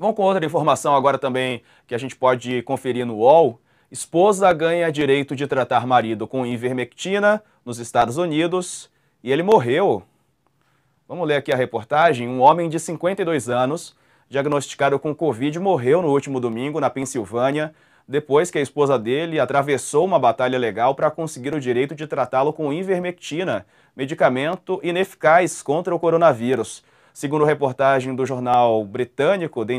Vamos com outra informação agora também que a gente pode conferir no UOL. Esposa ganha direito de tratar marido com ivermectina nos Estados Unidos e ele morreu. Vamos ler aqui a reportagem. Um homem de 52 anos, diagnosticado com Covid, morreu no último domingo na Pensilvânia, depois que a esposa dele atravessou uma batalha legal para conseguir o direito de tratá-lo com ivermectina, medicamento ineficaz contra o coronavírus. Segundo reportagem do jornal britânico The,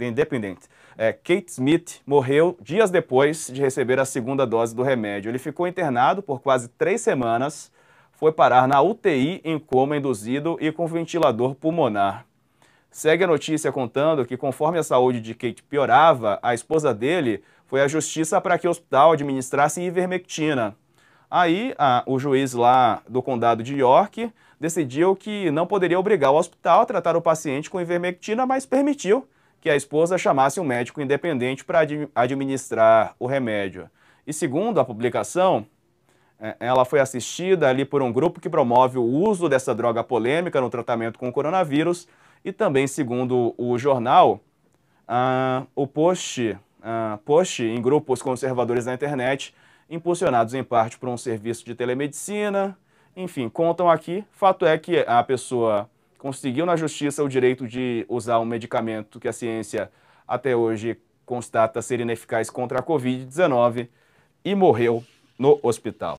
Independent, é, Kate Smith morreu dias depois de receber a segunda dose do remédio. Ele ficou internado por quase três semanas, foi parar na UTI em coma induzido e com ventilador pulmonar. Segue a notícia contando que, conforme a saúde de Kate piorava, a esposa dele foi à justiça para que o hospital administrasse ivermectina, Aí a, o juiz lá do condado de York decidiu que não poderia obrigar o hospital a tratar o paciente com ivermectina, mas permitiu que a esposa chamasse um médico independente para ad, administrar o remédio. E segundo a publicação, é, ela foi assistida ali por um grupo que promove o uso dessa droga polêmica no tratamento com o coronavírus e também, segundo o jornal, uh, o post, uh, post em grupos conservadores na internet impulsionados em parte por um serviço de telemedicina, enfim, contam aqui. Fato é que a pessoa conseguiu na justiça o direito de usar um medicamento que a ciência até hoje constata ser ineficaz contra a Covid-19 e morreu no hospital.